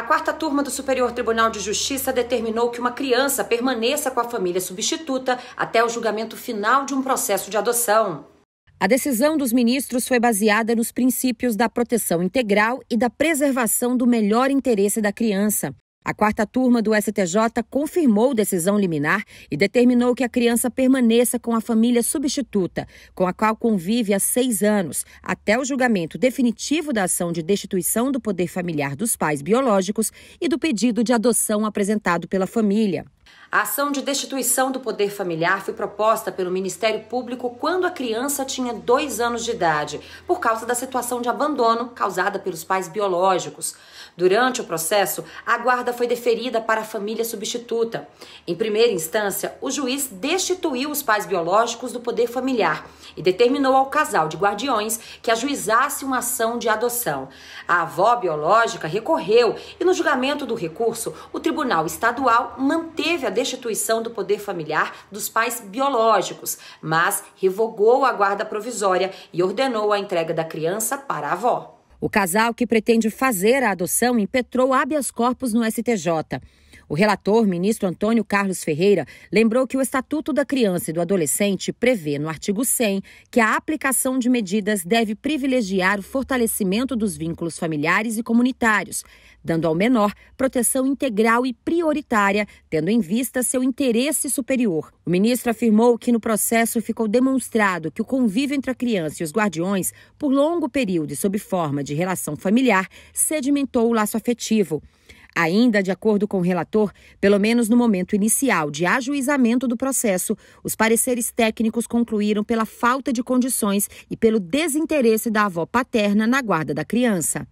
A quarta turma do Superior Tribunal de Justiça determinou que uma criança permaneça com a família substituta até o julgamento final de um processo de adoção. A decisão dos ministros foi baseada nos princípios da proteção integral e da preservação do melhor interesse da criança. A quarta turma do STJ confirmou decisão liminar e determinou que a criança permaneça com a família substituta, com a qual convive há seis anos, até o julgamento definitivo da ação de destituição do poder familiar dos pais biológicos e do pedido de adoção apresentado pela família. A ação de destituição do poder familiar foi proposta pelo Ministério Público quando a criança tinha dois anos de idade, por causa da situação de abandono causada pelos pais biológicos. Durante o processo, a guarda foi deferida para a família substituta. Em primeira instância, o juiz destituiu os pais biológicos do poder familiar e determinou ao casal de guardiões que ajuizasse uma ação de adoção. A avó biológica recorreu e, no julgamento do recurso, o Tribunal Estadual manteve manteve a destituição do poder familiar dos pais biológicos, mas revogou a guarda provisória e ordenou a entrega da criança para a avó. O casal que pretende fazer a adoção impetrou habeas corpus no STJ. O relator, ministro Antônio Carlos Ferreira, lembrou que o Estatuto da Criança e do Adolescente prevê, no artigo 100, que a aplicação de medidas deve privilegiar o fortalecimento dos vínculos familiares e comunitários, dando ao menor proteção integral e prioritária, tendo em vista seu interesse superior. O ministro afirmou que no processo ficou demonstrado que o convívio entre a criança e os guardiões, por longo período e sob forma de relação familiar, sedimentou o laço afetivo. Ainda de acordo com o relator, pelo menos no momento inicial de ajuizamento do processo, os pareceres técnicos concluíram pela falta de condições e pelo desinteresse da avó paterna na guarda da criança.